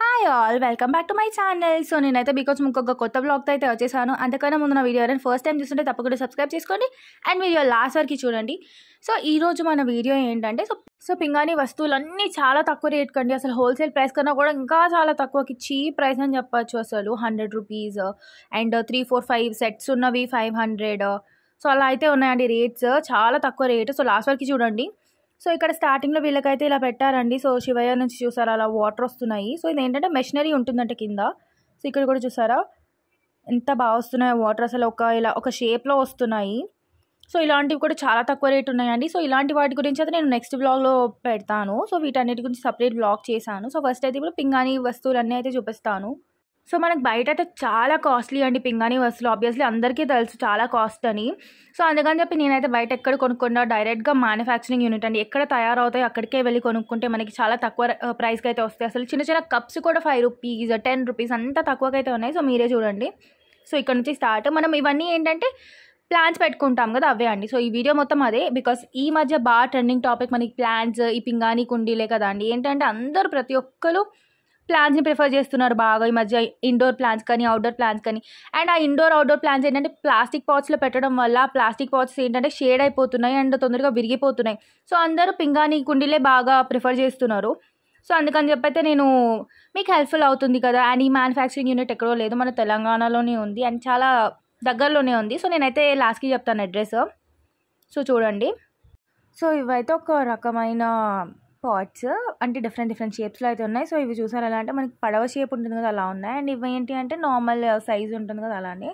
Hi all welcome back to my channel so నేనైతే because ఇంకొక కొత్త బ్లాగ్తో అయితే వచ్చేసాను అంతకన్నా ముందు నా వీడియో ఎవరైనా ఫస్ట్ టైం చూస్తుంటే తప్పకుండా సబ్స్క్రైబ్ చేసుకోండి అండ్ వీడియో లాస్ట్ వరకు చూడండి సో ఈరోజు మన వీడియో ఏంటంటే సో సో పింగాణి వస్తువులన్నీ చాలా తక్కువ రేట్ కండి అసలు హోల్సేల్ ప్రైస్ కన్నా కూడా ఇంకా చాలా తక్కువకి చీప్ ప్రైస్ అని చెప్పచ్చు అసలు hundred rupees and three four five sets ఉన్నవి ఫైవ్ హండ్రెడ్ సో అలా అయితే ఉన్నాయండి రేట్స్ చాలా తక్కువ రేటు సో లాస్ట్ వరకు చూడండి సో ఇక్కడ స్టార్టింగ్లో వీళ్ళకైతే ఇలా పెట్టారండి సో శివయ్య నుంచి చూసారా అలా వాటర్ వస్తున్నాయి సో ఇది ఏంటంటే మెషినరీ ఉంటుందంట కింద సో ఇక్కడ కూడా చూసారా ఎంత బాగా వస్తున్నాయి వాటర్ అసలు ఒక ఇలా ఒక షేప్లో వస్తున్నాయి సో ఇలాంటివి కూడా చాలా తక్కువ రేట్ ఉన్నాయండి సో ఇలాంటి వాటి గురించి అయితే నేను నెక్స్ట్ బ్లాగ్లో పెడతాను సో వీటన్నిటి గురించి సపరేట్ బ్లాగ్ చేశాను సో ఫస్ట్ అయితే ఇప్పుడు పింగాణి వస్తువులన్నీ అయితే చూపిస్తాను సో మనకు బయట అయితే చాలా కాస్ట్లీ అండి పింగాణి వస్తువులు ఆబ్వియస్లీ అందరికీ తెలుసు చాలా కాస్ట్ అని సో అందుకని చెప్పి నేనైతే బయట ఎక్కడ కొనుక్కున్నా డైరెక్ట్గా మ్యానుఫ్యాక్చరింగ్ యూనిట్ అండి ఎక్కడ తయారవుతాయో అక్కడికే వెళ్ళి కొనుక్కుంటే మనకి చాలా తక్కువ ప్రైస్కి అయితే వస్తాయి అసలు చిన్న చిన్న కప్స్ కూడా ఫైవ్ రూపీస్ టెన్ రూపీస్ అంతా తక్కువకైతే ఉన్నాయి సో మీరే చూడండి సో ఇక్కడ నుంచి స్టార్ట్ మనం ఇవన్నీ ఏంటంటే ప్లాన్స్ పెట్టుకుంటాం కదా అవే అండి సో ఈ వీడియో మొత్తం అదే బికాస్ ఈ మధ్య బాగా ట్రెండింగ్ టాపిక్ మనకి ప్లాన్స్ ఈ పింగాణి కుండీలే కదా అండి ఏంటంటే అందరూ ప్రతి ఒక్కరు ప్లాంట్స్ని ప్రిఫర్ చేస్తున్నారు బాగా ఈ మధ్య ఇండోర్ ప్లాంట్స్ కానీ అవుట్డోర్ ప్లాంట్స్ కానీ అండ్ ఆ ఇండోర్ అవుట్డోర్ ప్లాంట్స్ ఏంటంటే ప్లాస్టిక్ పాట్స్లో పెట్టడం వల్ల ప్లాస్టిక్ పాట్స్ ఏంటంటే షేడ్ అయిపోతున్నాయి అండ్ తొందరగా విరిగిపోతున్నాయి సో అందరూ పింగాణి కుండీలే బాగా ప్రిఫర్ చేస్తున్నారు సో అందుకని చెప్పైతే నేను మీకు హెల్ప్ఫుల్ అవుతుంది కదా అండ్ ఈ మ్యానుఫ్యాక్చరింగ్ యూనిట్ ఎక్కడో లేదు మన తెలంగాణలోనే ఉంది అండ్ చాలా దగ్గరలోనే ఉంది సో నేనైతే లాస్ట్కి చెప్తాను అడ్రస్ సో చూడండి సో ఇవైతే ఒక రకమైన పాట్స్ అంటే డిఫరెంట్ డిఫరెంట్ షేప్స్లో అయితే ఉన్నాయి సో ఇవి చూసారు ఎలా అంటే మనకి పడవ షేప్ ఉంటుంది కదా అలా ఉన్నాయి అండ్ ఇవి ఏంటి అంటే నార్మల్ సైజ్ ఉంటుంది కదా అలానే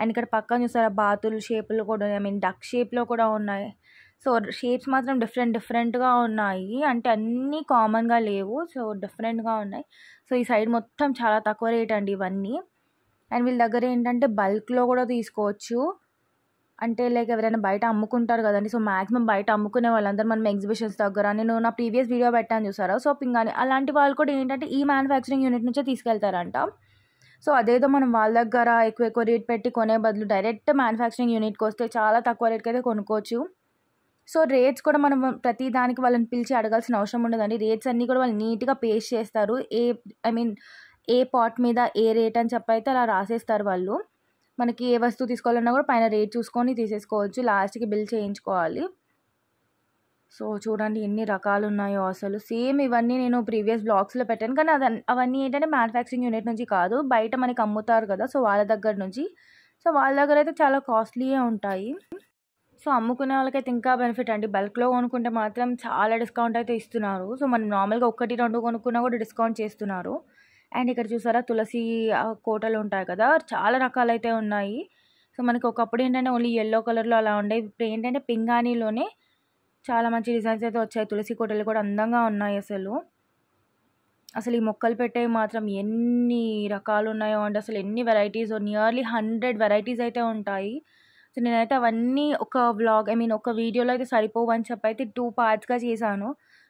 అండ్ ఇక్కడ పక్కన చూసారా బాతులు షేపులు కూడా ఐ మీన్ డక్ షేప్లో కూడా ఉన్నాయి సో షేప్స్ మాత్రం డిఫరెంట్ డిఫరెంట్గా ఉన్నాయి అంటే అన్నీ కామన్గా లేవు సో డిఫరెంట్గా ఉన్నాయి సో ఈ సైడ్ మొత్తం చాలా తక్కువ రేట్ అండి ఇవన్నీ అండ్ వీళ్ళ దగ్గర ఏంటంటే బల్క్లో కూడా తీసుకోవచ్చు అంటే లైక్ ఎవరైనా బయట అమ్ముకుంటారు కదండి సో మాక్సిమం బయట అమ్ముకునే వాళ్ళందరూ మనం ఎగ్జిబిషన్స్ దగ్గర నేను నా ప్రీవియస్ వీడియో పెట్టాను చూసారా సో పింగాని అలాంటి వాళ్ళు కూడా ఏంటంటే ఈ మ్యానుఫ్యాక్చరింగ్ యూనిట్ నుంచే తీసుకెళ్తారంట సో అదేదో మనం వాళ్ళ దగ్గర ఎక్కువ ఎక్కువ రేట్ పెట్టి కొనే బదులు డైరెక్ట్ మ్యానుఫ్యాక్చరింగ్ యూనిట్కి వస్తే చాలా తక్కువ రేట్కి అయితే కొనుక్కోవచ్చు సో రేట్స్ కూడా మనం ప్రతి దానికి వాళ్ళని పిలిచి అడగాల్సిన అవసరం ఉండదండి రేట్స్ అన్నీ కూడా వాళ్ళు నీట్గా పేస్ట్ చేస్తారు ఏ ఐ మీన్ ఏ పాట్ మీద ఏ రేట్ అని చెప్పైతే అలా రాసేస్తారు వాళ్ళు మనకి ఏ వస్తువు తీసుకోవాలన్నా కూడా పైన రేట్ చూసుకొని తీసేసుకోవచ్చు లాస్ట్కి బిల్ చేయించుకోవాలి సో చూడండి ఎన్ని రకాలు ఉన్నాయో అసలు సేమ్ ఇవన్నీ నేను ప్రీవియస్ బ్లాగ్స్లో పెట్టాను కానీ అది అవన్నీ ఏంటంటే మ్యానుఫ్యాక్చరింగ్ యూనిట్ నుంచి కాదు బయట మనకి అమ్ముతారు కదా సో వాళ్ళ దగ్గర నుంచి సో వాళ్ళ దగ్గర అయితే చాలా కాస్ట్లీయే ఉంటాయి సో అమ్ముకునే వాళ్ళకైతే ఇంకా బెనిఫిట్ అండి బల్క్లో కొనుక్కుంటే మాత్రం చాలా డిస్కౌంట్ అయితే ఇస్తున్నారు సో మనం నార్మల్గా ఒకటి రెండు కొనుక్కున్నా కూడా డిస్కౌంట్ చేస్తున్నారు అండ్ ఇక్కడ చూసారా తులసి కోటలు ఉంటాయి కదా చాలా రకాలైతే ఉన్నాయి సో మనకి ఒకప్పుడు ఏంటంటే ఓన్లీ ఎల్లో కలర్లో అలా ఉండేవి ఇప్పుడు ఏంటంటే పింగాణీలోనే చాలా మంచి డిజైన్స్ అయితే వచ్చాయి తులసి కోటలు కూడా అందంగా ఉన్నాయి అసలు అసలు ఈ మొక్కలు పెట్టేవి మాత్రం ఎన్ని రకాలు ఉన్నాయో అండ్ అసలు ఎన్ని వెరైటీస్ నియర్లీ హండ్రెడ్ వెరైటీస్ అయితే ఉంటాయి సో నేనైతే అవన్నీ ఒక వ్లాగ్ ఐ మీన్ ఒక వీడియోలో అయితే సరిపోవని చెప్పి అయితే టూ పార్ట్స్గా చేశాను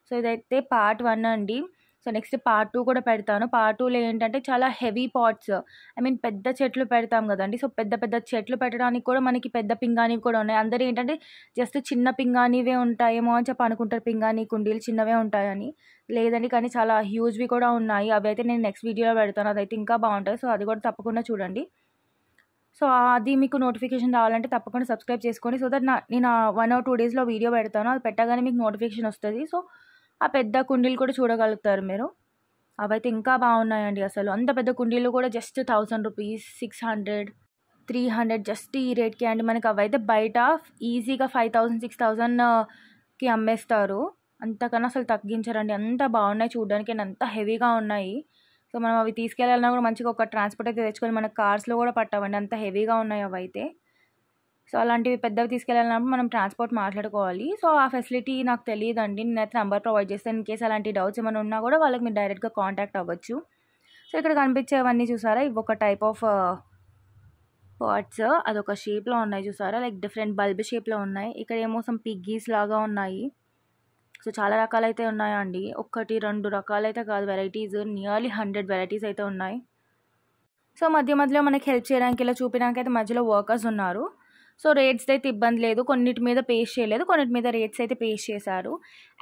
సో ఇదైతే పార్ట్ వన్ అండి సో నెక్స్ట్ పార్ట్ టూ కూడా పెడతాను పార్ట్ టూలో ఏంటంటే చాలా హెవీ పాట్స్ ఐ మీన్ పెద్ద చెట్లు పెడతాం కదండి సో పెద్ద పెద్ద చెట్లు పెట్టడానికి కూడా మనకి పెద్ద పింగాణి కూడా ఉన్నాయి అందరూ ఏంటంటే జస్ట్ చిన్న పింగాణివే ఉంటాయేమో అని చెప్పి అనుకుంటారు పింగాణి కుండీలు చిన్నవే ఉంటాయని లేదండి కానీ చాలా హ్యూజ్వి కూడా ఉన్నాయి అవి అయితే నేను నెక్స్ట్ వీడియోలో పెడతాను అదైతే ఇంకా బాగుంటుంది సో అది కూడా తప్పకుండా చూడండి సో అది మీకు నోటిఫికేషన్ రావాలంటే తప్పకుండా సబ్స్క్రైబ్ చేసుకోండి సో దట్ నా నేను వన్ ఆర్ టూ డేస్లో వీడియో పెడతాను అది పెట్టగానే మీకు నోటిఫికేషన్ వస్తుంది సో ఆ పెద్ద కుండీలు కూడా చూడగలుగుతారు మీరు అవైతే ఇంకా బాగున్నాయండి అసలు అంత పెద్ద కుండీలు కూడా just thousand rupees six hundred three hundred just ఈ రేట్కి అండి మనకి అవైతే బయట ఈజీగా ఫైవ్ థౌసండ్ సిక్స్ థౌసండ్కి అమ్మేస్తారు అంతకన్నా అసలు తగ్గించారండి అంత బాగున్నాయి చూడడానికి అంత హెవీగా ఉన్నాయి సో మనం అవి తీసుకెళ్ళాలన్నా కూడా మంచిగా ఒక ట్రాన్స్పోర్ట్ అయితే తెచ్చుకొని మన కార్స్లో కూడా పట్టామండి అంత హెవీగా ఉన్నాయి అవి అయితే సో అలాంటివి పెద్దవి తీసుకెళ్ళాలన్నప్పుడు మనం ట్రాన్స్పోర్ట్ మాట్లాడుకోవాలి సో ఆ ఫెసిలిటీ నాకు తెలియదు అండి నేనైతే నెంబర్ ప్రొవైడ్ చేస్తాను ఇన్ కేస్ అలాంటి డౌట్స్ ఏమైనా ఉన్నా కూడా వాళ్ళకి మీరు డైరెక్ట్గా కాంటాక్ట్ అవ్వచ్చు సో ఇక్కడ కనిపించేవన్నీ చూసారా ఇవి ఒక టైప్ ఆఫ్ పాట్స్ అదొక షేప్లో ఉన్నాయి చూసారా లైక్ డిఫరెంట్ బల్బ్ షేప్లో ఉన్నాయి ఇక్కడ ఏమో సమ్ పిగ్గీస్ లాగా ఉన్నాయి సో చాలా రకాలైతే ఉన్నాయండి ఒక్కటి రెండు రకాలైతే కాదు వెరైటీస్ నియర్లీ హండ్రెడ్ వెరైటీస్ అయితే ఉన్నాయి సో మధ్య మధ్యలో మనకి హెల్ప్ చేయడానికి ఇలా చూపించడానికి అయితే మధ్యలో వర్కర్స్ ఉన్నారు సో రేట్స్ అయితే ఇబ్బంది లేదు కొన్నిటి మీద పేస్ట్ చేయలేదు కొన్నిటి మీద రేట్స్ అయితే పేస్ట్ చేశారు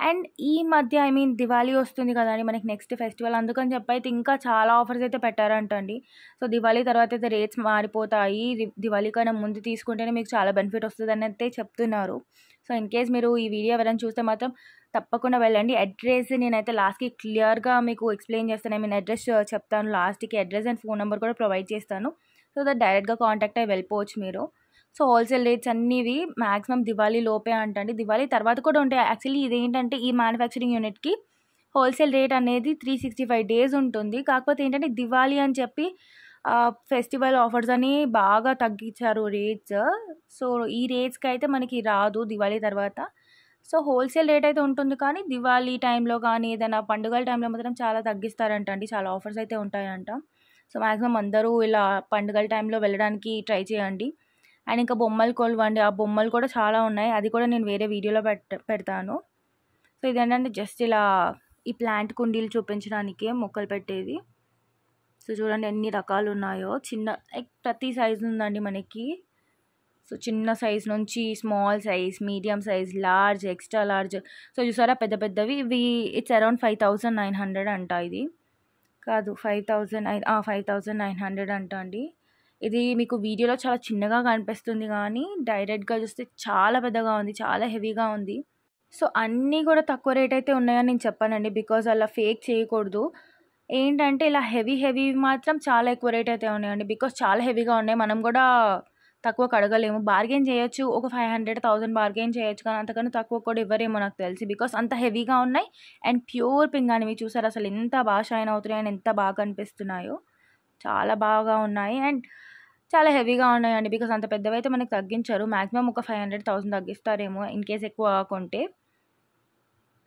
అండ్ ఈ మధ్య ఐ మీన్ దివాళీ వస్తుంది కదండి మనకి నెక్స్ట్ ఫెస్టివల్ అందుకని చెప్పి ఇంకా చాలా ఆఫర్స్ అయితే పెట్టారంటండి సో దివాళీ తర్వాత అయితే రేట్స్ మారిపోతాయి దివాళీ కన్నా ముందు తీసుకుంటేనే మీకు చాలా బెనిఫిట్ వస్తుంది అని అయితే చెప్తున్నారు సో ఇన్ కేస్ మీరు ఈ వీడియో ఎవరైనా చూస్తే మాత్రం తప్పకుండా వెళ్ళండి అడ్రస్ నేనైతే లాస్ట్కి క్లియర్గా మీకు ఎక్స్ప్లెయిన్ చేస్తాను ఐ మీన్ అడ్రస్ చెప్తాను లాస్ట్కి అడ్రస్ అండ్ ఫోన్ నెంబర్ కూడా ప్రొవైడ్ చేస్తాను సో దట్ డైరెక్ట్గా కాంటాక్ట్ అయ్యి వెళ్ళిపోవచ్చు మీరు సో హోల్సేల్ రేట్స్ అన్నివి మ్యాక్సిమం దివాళీ లోపే అంటండి దివాళీ తర్వాత కూడా ఉంటాయి యాక్చువల్లీ ఇదేంటంటే ఈ మ్యానుఫ్యాక్చరింగ్ యూనిట్కి హోల్సేల్ రేట్ అనేది త్రీ సిక్స్టీ ఫైవ్ డేస్ ఉంటుంది కాకపోతే ఏంటంటే దివాళీ అని చెప్పి ఫెస్టివల్ ఆఫర్స్ అని బాగా తగ్గించారు రేట్స్ సో ఈ రేట్స్కి అయితే మనకి రాదు దివాళీ తర్వాత సో హోల్సేల్ రేట్ అయితే ఉంటుంది కానీ దివాళీ టైంలో కానీ ఏదైనా పండుగల టైంలో మాత్రం చాలా తగ్గిస్తారంట అండి చాలా ఆఫర్స్ అయితే ఉంటాయంట సో మ్యాక్సిమం అందరూ ఇలా పండుగల టైంలో వెళ్ళడానికి ట్రై చేయండి అండ్ ఇంకా బొమ్మలు కొలువండి ఆ బొమ్మలు కూడా చాలా ఉన్నాయి అది కూడా నేను వేరే వీడియోలో పెట్ట పెడతాను సో ఇదేంటంటే జస్ట్ ఇలా ఈ ప్లాంట్ కుండీలు చూపించడానికి మొక్కలు పెట్టేది సో చూడండి ఎన్ని రకాలు ఉన్నాయో చిన్న ప్రతి సైజు ఉందండి మనకి సో చిన్న సైజ్ నుంచి small size medium size large extra large so చూసారా పెద్ద పెద్దవి ఇవి it's around five thousand nine hundred అంట ఇది కాదు five thousand five thousand nine hundred అంట అండి ఇది మీకు వీడియోలో చాలా చిన్నగా కనిపిస్తుంది కానీ డైరెక్ట్గా చూస్తే చాలా పెద్దగా ఉంది చాలా హెవీగా ఉంది సో అన్నీ కూడా తక్కువ రేట్ అయితే ఉన్నాయని నేను చెప్పానండి బికాజ్ అలా ఫేక్ చేయకూడదు ఏంటంటే ఇలా హెవీ హెవీ మాత్రం చాలా ఎక్కువ రేట్ అయితే ఉన్నాయండి బికాజ్ చాలా హెవీగా ఉన్నాయి మనం కూడా తక్కువ కడగలేము బార్గెన్ చేయొచ్చు ఒక ఫైవ్ హండ్రెడ్ థౌసండ్ బార్గెన్ చేయొచ్చు కానీ అంతకన్నా తక్కువ కూడా ఇవ్వరేమో నాకు తెలిసి బికాస్ అంత హెవీగా ఉన్నాయి అండ్ ప్యూర్ పింక్ మీరు చూసారు అసలు ఎంత బాగా షైన్ అవుతున్నాయి అండ్ ఎంత బాగా కనిపిస్తున్నాయో చాలా బాగా ఉన్నాయి అండ్ చాలా హెవీగా ఉన్నాయండి బికాస్ అంత పెద్దవైతే మనకి తగ్గించరు మాక్సిమం ఒక ఫైవ్ హండ్రెడ్ థౌసండ్ తగ్గిస్తారేమో ఇన్ కేస్ ఎక్కువ కాకుంటే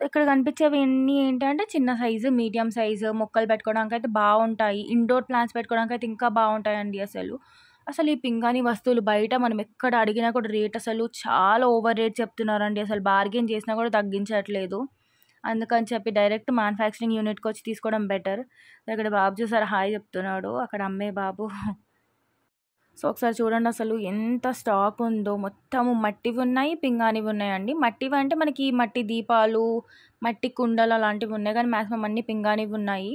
ఇక్కడ కనిపించేవి ఎన్ని ఏంటంటే చిన్న సైజు మీడియం సైజు మొక్కలు పెట్టుకోవడానికి అయితే బాగుంటాయి ఇండోర్ ప్లాంట్స్ పెట్టుకోవడానికి అయితే ఇంకా బాగుంటాయండి అసలు అసలు ఈ పింగాని వస్తువులు బయట మనం ఎక్కడ అడిగినా కూడా రేట్ అసలు చాలా ఓవర్ రేట్ చెప్తున్నారండి అసలు బార్గెన్ చేసినా కూడా తగ్గించట్లేదు అందుకని చెప్పి డైరెక్ట్ మ్యానుఫ్యాక్చరింగ్ యూనిట్కి వచ్చి తీసుకోవడం బెటర్ అక్కడ బాబు చూసారు హాయ్ చెప్తున్నాడు అక్కడ అమ్మే బాబు సో ఒకసారి చూడండి అసలు ఎంత స్టాక్ ఉందో మొత్తము మట్టివి ఉన్నాయి పింగానివి ఉన్నాయండి మట్టివి అంటే మనకి మట్టి దీపాలు మట్టి కుండలు అలాంటివి ఉన్నాయి కానీ మ్యాక్సిమం అన్ని పింగానివి ఉన్నాయి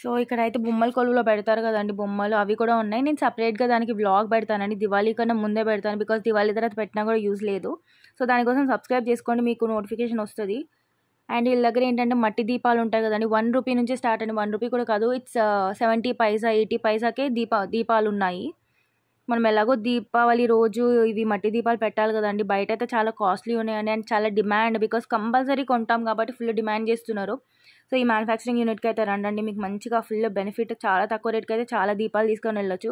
సో ఇక్కడైతే బొమ్మల కొలువులో పెడతారు కదండి బొమ్మలు అవి కూడా ఉన్నాయి నేను సపరేట్గా దానికి వ్లాగ్ పెడతానండి దివాళీ కన్నా ముందే పెడతాను బికాస్ దివాళీ తర్వాత పెట్టినా కూడా యూజ్ లేదు సో దానికోసం సబ్స్క్రైబ్ చేసుకోండి మీకు నోటిఫికేషన్ వస్తుంది అండ్ వీళ్ళ దగ్గర ఏంటంటే మట్టి దీపాలు ఉంటాయి కదండి వన్ రూపీ నుంచి స్టార్ట్ అండి వన్ రూపీ కూడా కాదు ఇట్స్ సెవెంటీ పైసా ఎయిటీ పైసాకే దీపా దీపాలు ఉన్నాయి మనం ఎలాగో దీపావళి రోజు ఇవి మట్టి దీపాలు పెట్టాలి కదండి బయట అయితే చాలా కాస్ట్లీ ఉన్నాయండి అండ్ చాలా డిమాండ్ బికాస్ కంపల్సరీ కొంటాం కాబట్టి ఫుల్ డిమాండ్ చేస్తున్నారు సో ఈ మ్యానుఫ్యాక్చరింగ్ యూనిట్కి అయితే రండి మీకు మంచిగా ఫుల్ బెనిఫిట్ చాలా తక్కువ రేట్కి అయితే చాలా దీపాలు తీసుకొని వెళ్ళొచ్చు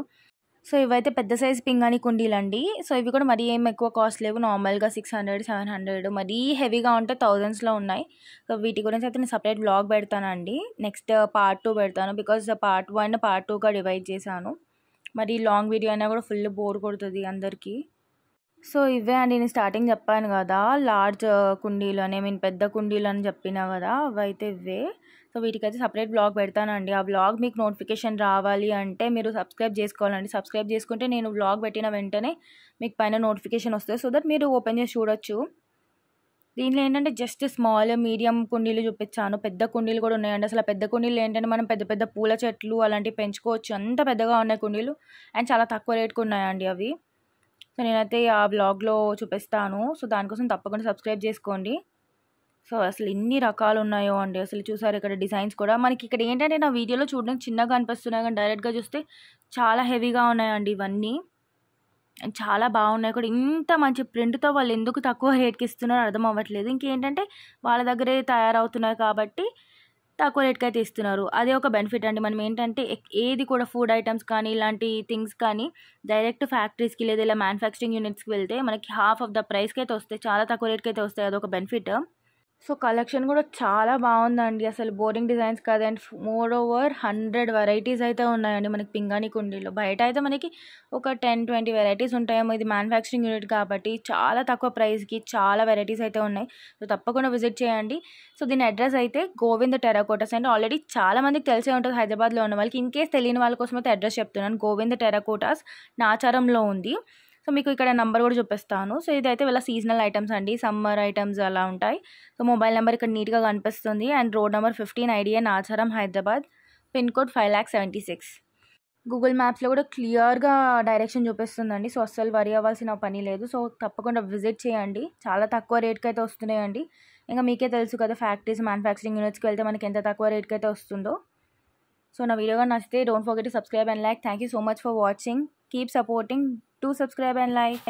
సో ఇవైతే పెద్ద సైజ్ పింగాణి కుండీలు అండి సో ఇవి కూడా మరీ ఏం ఎక్కువ కాస్ట్ లేవు నార్మల్గా సిక్స్ హండ్రెడ్ సెవెన్ హండ్రెడ్ మరీ హెవీగా ఉంటే థౌజండ్స్లో ఉన్నాయి సో వీటి గురించి అయితే నేను సపరేట్ బ్లాగ్ పెడతానండి నెక్స్ట్ పార్ట్ టూ పెడతాను బికాజ్ పార్ట్ వన్ పార్ట్ టూగా డివైడ్ చేశాను మరి లాంగ్ వీడియో అయినా కూడా ఫుల్ బోర్ కొడుతుంది అందరికీ సో ఇవే అండి నేను స్టార్టింగ్ చెప్పాను కదా లార్జ్ కుండీలు అని మీన్ పెద్ద కుండీలు అని చెప్పినా కదా అవైతే ఇవే సో వీటికైతే సపరేట్ బ్లాగ్ పెడతానండి ఆ బ్లాగ్ మీకు నోటిఫికేషన్ రావాలి అంటే మీరు సబ్స్క్రైబ్ చేసుకోవాలండి సబ్స్క్రైబ్ చేసుకుంటే నేను బ్లాగ్ పెట్టిన వెంటనే మీకు పైన నోటిఫికేషన్ వస్తుంది సో దట్ మీరు ఓపెన్ చేసి చూడొచ్చు దీనిలో ఏంటంటే జస్ట్ స్మాల్ మీడియం కుండీలు చూపించాను పెద్ద కుండీలు కూడా ఉన్నాయండి అసలు పెద్ద కుండీలు ఏంటంటే మనం పెద్ద పెద్ద పూల చెట్లు అలాంటివి పెంచుకోవచ్చు అంత పెద్దగా ఉన్నాయి కుండీలు అండ్ చాలా తక్కువ రేట్కి ఉన్నాయండి అవి సో నేనైతే ఆ బ్లాగ్లో చూపిస్తాను సో దానికోసం తప్పకుండా సబ్స్క్రైబ్ చేసుకోండి సో అసలు ఎన్ని రకాలు ఉన్నాయో అండి అసలు చూసారు ఇక్కడ డిజైన్స్ కూడా మనకి ఇక్కడ ఏంటంటే నా వీడియోలో చూడడానికి చిన్నగా అనిపిస్తున్నాయి కానీ డైరెక్ట్గా చూస్తే చాలా హెవీగా ఉన్నాయండి ఇవన్నీ చాలా బాగున్నాయి కూడా ఇంత మంచి ప్రింట్తో వాళ్ళు ఎందుకు తక్కువ రేట్కి ఇస్తున్నారో అర్థం అవ్వట్లేదు ఇంకేంటంటే వాళ్ళ దగ్గరే తయారవుతున్నాయి కాబట్టి తక్కువ రేట్కి అయితే ఇస్తున్నారు అదే ఒక బెనిఫిట్ అండి మనం ఏంటంటే ఏది కూడా ఫుడ్ ఐటమ్స్ కానీ ఇలాంటి థింగ్స్ కానీ డైరెక్ట్ ఫ్యాక్టరీస్కి లేదా ఇలా మ్యానుఫ్యాక్చరింగ్ యూనిట్స్కి వెళ్తే మనకి హాఫ్ ఆఫ్ ద ప్రైస్కి అయితే వస్తాయి చాలా తక్కువ రేట్కి అయితే వస్తాయి అదొక బెనిఫిట్ సో కలెక్షన్ కూడా చాలా బాగుందండి అసలు బోరింగ్ డిజైన్స్ కాదండి మోర్ ఓవర్ హండ్రెడ్ వెరైటీస్ అయితే ఉన్నాయండి మనకి పింగాణి కుండీలో బయట అయితే మనకి ఒక టెన్ ట్వంటీ వెరైటీస్ ఉంటాయేమో ఇది మ్యానుఫ్యాక్చరింగ్ యూనిట్ కాబట్టి చాలా తక్కువ ప్రైస్కి చాలా వెరైటీస్ అయితే ఉన్నాయి సో తప్పకుండా విజిట్ చేయండి సో దీని అడ్రస్ అయితే గోవింద టెరాకోటస్ అండ్ ఆల్రెడీ చాలా మందికి తెలిసే ఉంటుంది హైదరాబాద్లో ఉన్న వాళ్ళకి ఇన్ కేస్ తెలియని వాళ్ళ కోసం అయితే అడ్రస్ చెప్తున్నాను గోవింద టెరాకోటాస్ నాచారంలో ఉంది సో మీకు ఇక్కడ నెంబర్ కూడా చూపిస్తాను సో ఇదైతే వీళ్ళ సీజనల్ ఐటమ్స్ అండి సమ్మర్ ఐటమ్స్ అలా ఉంటాయి సో మొబైల్ నెంబర్ ఇక్కడ నీట్గా కనిపిస్తుంది and road number fifteen IDA Nacharam Hyderabad pin code five lakh seventy six Google మ్యాప్స్లో కూడా క్లియర్గా డైరెక్షన్ చూపిస్తుందండి సో అస్సలు వరి అవ్వాల్సిన పని లేదు సో తప్పకుండా విజిట్ చేయండి చాలా తక్కువ రేట్కి అయితే వస్తున్నాయండి ఇంకా మీకే తెలుసు కదా ఫ్యాక్టరీస్ మ్యానుఫ్యాక్చరింగ్ యూనిట్స్కి వెళ్తే మనకి ఎంత తక్కువ రేట్కి అయితే వస్తుందో సో నా వీడియో నచ్చితే don't forget subscribe and like thank you so much for watching Keep supporting. Do subscribe and like.